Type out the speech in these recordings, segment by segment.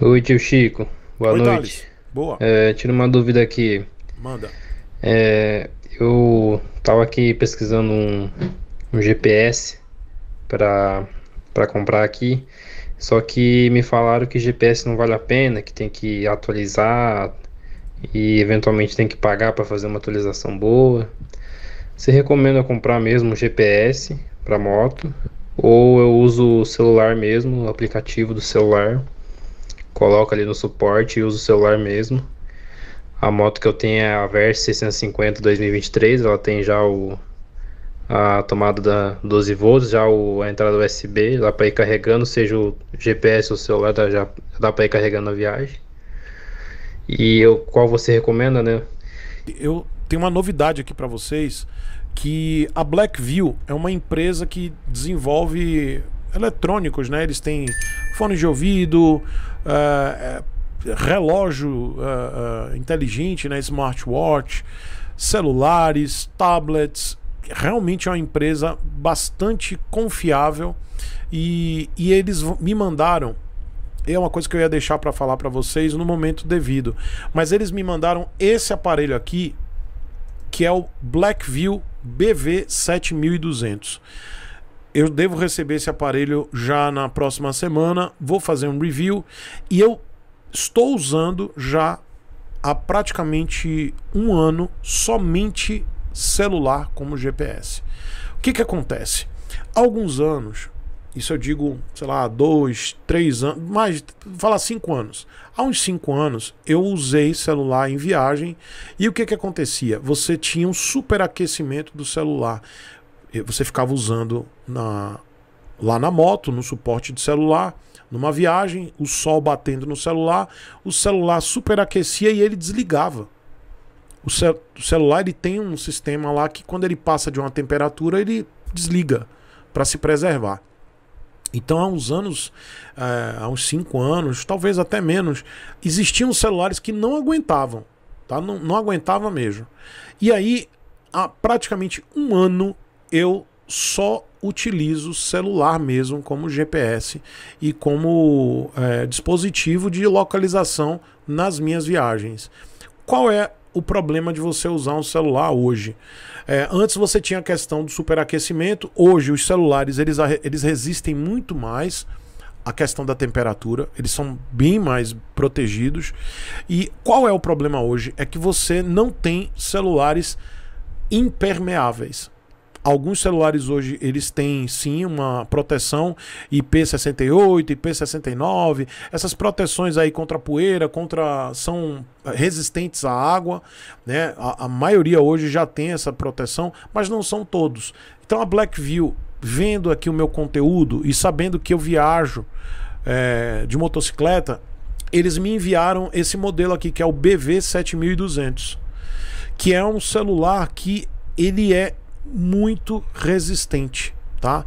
Oi, tio Chico. Boa Oi, noite. Thales. Boa. É, tira uma dúvida aqui. Manda. É, eu tava aqui pesquisando um, um GPS para comprar aqui. Só que me falaram que GPS não vale a pena, que tem que atualizar e eventualmente tem que pagar para fazer uma atualização boa. Você recomenda comprar mesmo um GPS para moto ou eu uso o celular mesmo, o aplicativo do celular? coloco ali no suporte e uso o celular mesmo. A moto que eu tenho é a Versa 650 2023, ela tem já o a tomada da 12 volts, já o, a entrada USB, dá para ir carregando, seja o GPS ou o celular, dá, já dá para ir carregando a viagem. E eu, qual você recomenda, né? Eu tenho uma novidade aqui para vocês, que a Blackview é uma empresa que desenvolve eletrônicos, né? Eles têm fone de ouvido, uh, relógio uh, uh, inteligente, né, smartwatch, celulares, tablets. Realmente é uma empresa bastante confiável e, e eles me mandaram. É uma coisa que eu ia deixar para falar para vocês no momento devido. Mas eles me mandaram esse aparelho aqui, que é o Blackview BV7200 eu devo receber esse aparelho já na próxima semana. Vou fazer um review e eu estou usando já há praticamente um ano somente celular como GPS. O que, que acontece? Há alguns anos, isso eu digo, sei lá, dois, três anos, mais, falar cinco anos. Há uns cinco anos eu usei celular em viagem e o que, que acontecia? Você tinha um superaquecimento do celular você ficava usando na, lá na moto, no suporte de celular, numa viagem, o sol batendo no celular, o celular superaquecia e ele desligava. O, o celular ele tem um sistema lá que quando ele passa de uma temperatura ele desliga para se preservar. Então, há uns anos, é, há uns 5 anos, talvez até menos, existiam celulares que não aguentavam, tá? não, não aguentava mesmo. E aí, há praticamente um ano, eu só utilizo celular mesmo como GPS e como é, dispositivo de localização nas minhas viagens. Qual é o problema de você usar um celular hoje? É, antes você tinha a questão do superaquecimento, hoje os celulares eles, eles resistem muito mais a questão da temperatura, eles são bem mais protegidos. E qual é o problema hoje? É que você não tem celulares impermeáveis. Alguns celulares hoje eles têm sim uma proteção IP68, IP69, essas proteções aí contra poeira, contra são resistentes à água, né? A, a maioria hoje já tem essa proteção, mas não são todos. Então a Blackview vendo aqui o meu conteúdo e sabendo que eu viajo é, de motocicleta, eles me enviaram esse modelo aqui que é o BV7200, que é um celular que ele é muito resistente, tá?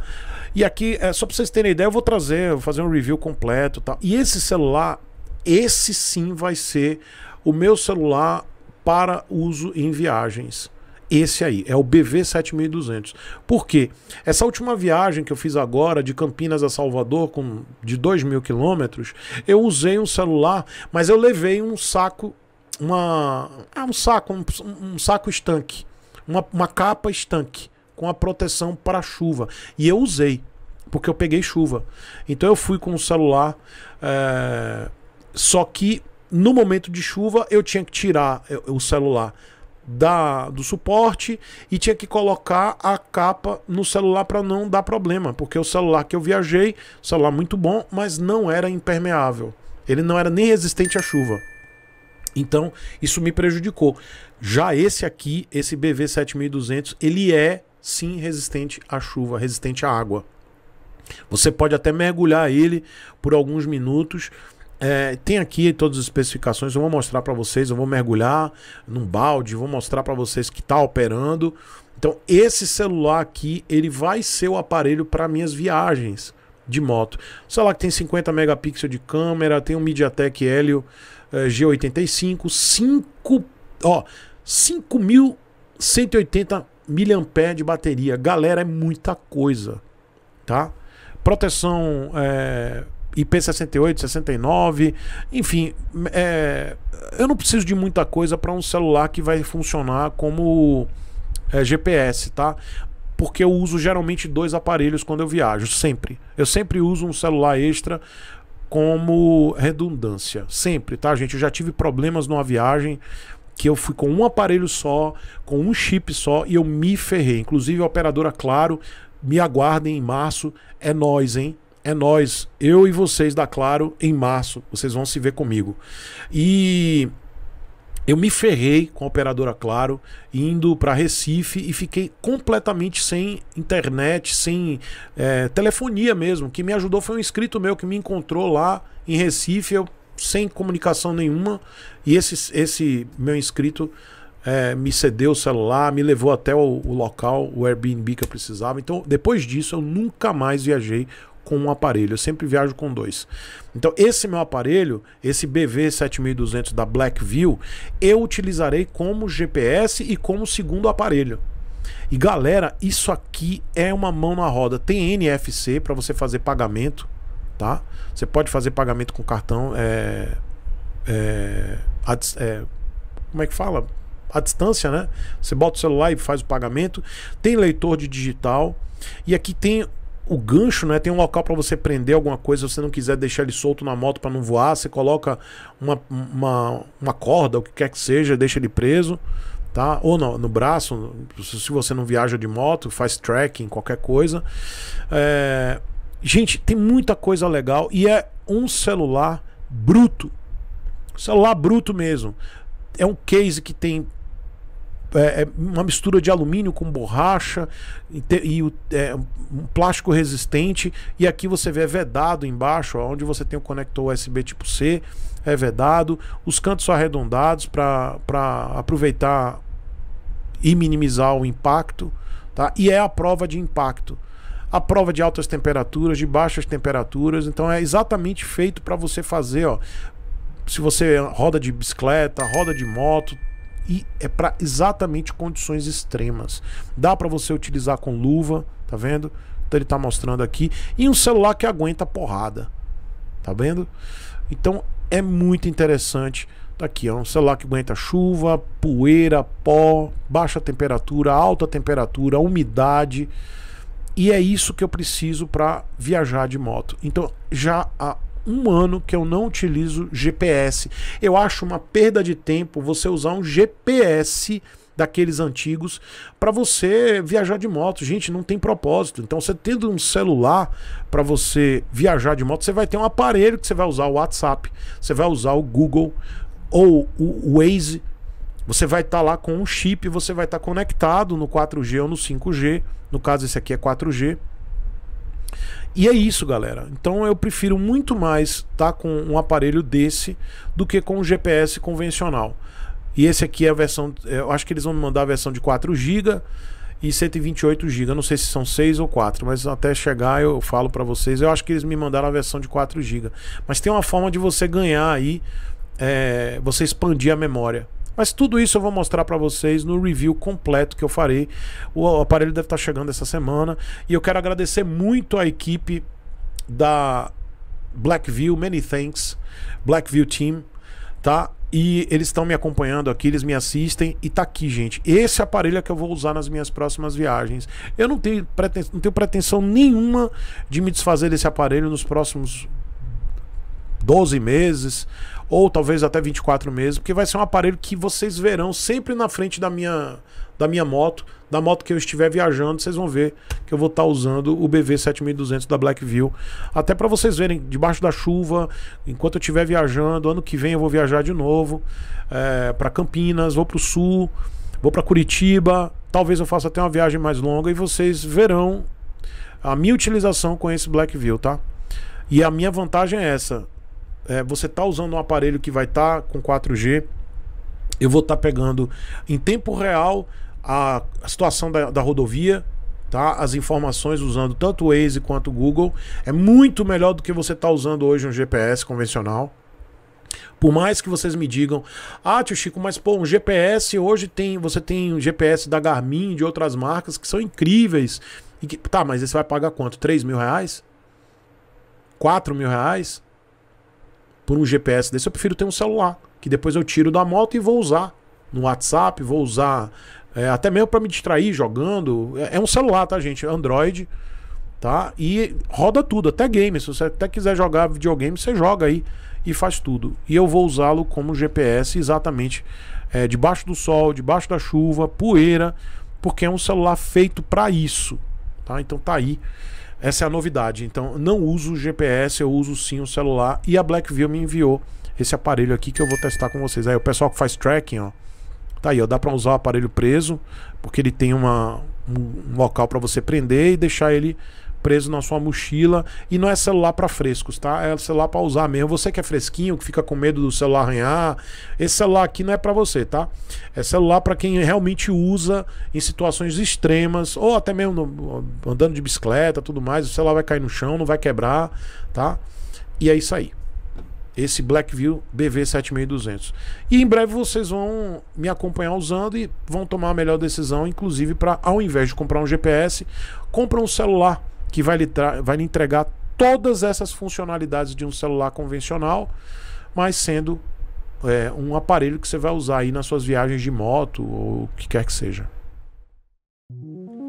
E aqui, é, só para vocês terem ideia, eu vou trazer, eu vou fazer um review completo e tá? E esse celular, esse sim vai ser o meu celular para uso em viagens. Esse aí, é o BV7200. Por quê? Essa última viagem que eu fiz agora, de Campinas a Salvador, com, de 2 mil quilômetros, eu usei um celular, mas eu levei um saco, uma, ah, um saco, um, um saco estanque uma, uma capa estanque com a proteção para chuva. E eu usei, porque eu peguei chuva. Então eu fui com o celular. É... Só que no momento de chuva eu tinha que tirar eh, o celular da, do suporte e tinha que colocar a capa no celular para não dar problema, porque o celular que eu viajei, celular muito bom, mas não era impermeável. Ele não era nem resistente à chuva. Então, isso me prejudicou. Já esse aqui, esse BV7200, ele é sim resistente à chuva, resistente à água. Você pode até mergulhar ele por alguns minutos. É, tem aqui todas as especificações, eu vou mostrar para vocês, eu vou mergulhar num balde, vou mostrar para vocês que está operando. Então, esse celular aqui, ele vai ser o aparelho para minhas viagens de moto. Sei lá que tem 50 megapixels de câmera, tem um MediaTek Helio eh, G85, 5, ó, 5.180 mAh de bateria. Galera, é muita coisa, tá? Proteção é, IP68, 69, enfim, é, eu não preciso de muita coisa para um celular que vai funcionar como é, eh, GPS, tá? Porque eu uso geralmente dois aparelhos quando eu viajo, sempre. Eu sempre uso um celular extra como redundância. Sempre, tá, gente? Eu já tive problemas numa viagem que eu fui com um aparelho só, com um chip só e eu me ferrei. Inclusive, a operadora Claro, me aguardem em março. É nós, hein? É nós, eu e vocês da Claro em março. Vocês vão se ver comigo. E eu me ferrei com a operadora Claro, indo para Recife e fiquei completamente sem internet, sem é, telefonia mesmo. que me ajudou foi um inscrito meu que me encontrou lá em Recife, eu sem comunicação nenhuma. E esse, esse meu inscrito é, me cedeu o celular, me levou até o, o local, o Airbnb que eu precisava. Então, depois disso, eu nunca mais viajei com um aparelho. Eu sempre viajo com dois. Então, esse meu aparelho, esse BV7200 da Blackview, eu utilizarei como GPS e como segundo aparelho. E galera, isso aqui é uma mão na roda. Tem NFC para você fazer pagamento, tá? Você pode fazer pagamento com cartão. É, é, é, como é que fala? A distância, né? Você bota o celular e faz o pagamento. Tem leitor de digital. E aqui tem o gancho, né? Tem um local para você prender alguma coisa, se você não quiser deixar ele solto na moto para não voar, você coloca uma, uma, uma corda, o que quer que seja, deixa ele preso, tá? Ou no, no braço, se você não viaja de moto, faz trekking, qualquer coisa. É... Gente, tem muita coisa legal e é um celular bruto. Celular bruto mesmo. É um case que tem é, é, uma mistura de alumínio com borracha e, te, e o, é, um plástico resistente. E aqui você vê é vedado embaixo, ó, onde você tem o conector USB tipo C, é vedado. Os cantos arredondados para aproveitar e minimizar o impacto. Tá? E é a prova de impacto a prova de altas temperaturas, de baixas temperaturas. Então é exatamente feito para você fazer, ó. Se você roda de bicicleta, roda de moto, e é para exatamente condições extremas. Dá para você utilizar com luva, tá vendo? Então ele tá mostrando aqui. E um celular que aguenta porrada, tá vendo? Então é muito interessante. Tá aqui, ó, um celular que aguenta chuva, poeira, pó, baixa temperatura, alta temperatura, umidade. E é isso que eu preciso para viajar de moto. Então já a um ano que eu não utilizo GPS. Eu acho uma perda de tempo você usar um GPS daqueles antigos para você viajar de moto. Gente, não tem propósito. Então, você tendo um celular para você viajar de moto, você vai ter um aparelho que você vai usar o WhatsApp, você vai usar o Google ou o Waze. Você vai estar tá lá com um chip, você vai estar tá conectado no 4G ou no 5G. No caso, esse aqui é 4G. E é isso, galera. Então eu prefiro muito mais estar tá com um aparelho desse do que com um GPS convencional. E esse aqui é a versão. É, eu acho que eles vão me mandar a versão de 4 GB e 128 GB. Não sei se são 6 ou 4, mas até chegar eu falo para vocês. Eu acho que eles me mandaram a versão de 4 GB. Mas tem uma forma de você ganhar aí, é, você expandir a memória. Mas tudo isso eu vou mostrar para vocês no review completo que eu farei. O aparelho deve estar tá chegando essa semana. E eu quero agradecer muito a equipe da Blackview, many thanks, Blackview Team, tá? E eles estão me acompanhando aqui, eles me assistem e tá aqui, gente. Esse aparelho é que eu vou usar nas minhas próximas viagens. Eu não tenho, preten não tenho pretensão nenhuma de me desfazer desse aparelho nos próximos 12 meses, ou talvez até 24 meses, porque vai ser um aparelho que vocês verão sempre na frente da minha, da minha moto, da moto que eu estiver viajando, vocês vão ver que eu vou estar tá usando o BV7200 da Blackview, até para vocês verem debaixo da chuva, enquanto eu estiver viajando, ano que vem eu vou viajar de novo é, eh, para Campinas, vou para o Sul, vou para Curitiba, talvez eu faça até uma viagem mais longa e vocês verão a minha utilização com esse Blackview, tá? E a minha vantagem é essa, é, você tá usando um aparelho que vai estar tá com 4G, eu vou estar tá pegando em tempo real a, a situação da, da rodovia, tá? As informações usando tanto o Waze quanto o Google é muito melhor do que você está usando hoje um GPS convencional. Por mais que vocês me digam, ah, tio Chico, mas pô, um GPS hoje tem, você tem um GPS da Garmin, de outras marcas que são incríveis. E que, tá, mas esse vai pagar quanto? 3 mil reais? 4 mil reais? por um GPS desse, eu prefiro ter um celular, que depois eu tiro da moto e vou usar no WhatsApp, vou usar é, até mesmo para me distrair jogando. É, é, um celular, tá, gente? É Android, tá? E roda tudo, até game. Se você até quiser jogar videogame, você joga aí e faz tudo. E eu vou usá-lo como GPS exatamente é, debaixo do sol, debaixo da chuva, poeira, porque é um celular feito para isso, tá? Então tá aí. Essa é a novidade. Então, não uso o GPS, eu uso sim o celular. E a Blackview me enviou esse aparelho aqui que eu vou testar com vocês. Aí, o pessoal que faz tracking, ó. Tá aí, ó. Dá pra usar o aparelho preso, porque ele tem uma, um, um local para você prender e deixar ele preso na sua mochila. E não é celular para frescos, tá? É celular para usar mesmo. Você que é fresquinho, que fica com medo do celular arranhar, esse celular aqui não é para você, tá? É celular para quem realmente usa em situações extremas ou até mesmo no, andando de bicicleta, tudo mais. O celular vai cair no chão, não vai quebrar, tá? E é isso aí esse Blackview BV7200. E em breve vocês vão me acompanhar usando e vão tomar a melhor decisão, inclusive para ao invés de comprar um GPS, compra um celular que vai lhe, vai lhe entregar todas essas funcionalidades de um celular convencional, mas sendo é, um aparelho que você vai usar aí nas suas viagens de moto ou o que quer que seja.